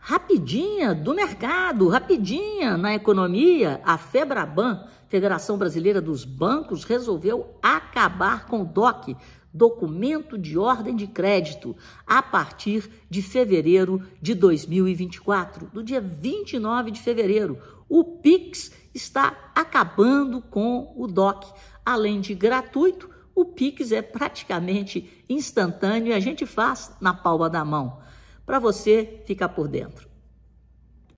rapidinha do mercado, rapidinha na economia, a Febraban, Federação Brasileira dos Bancos, resolveu acabar com o DOC, documento de ordem de crédito, a partir de fevereiro de 2024, do dia 29 de fevereiro. O Pix está acabando com o DOC. Além de gratuito, o Pix é praticamente instantâneo e a gente faz na palma da mão para você ficar por dentro.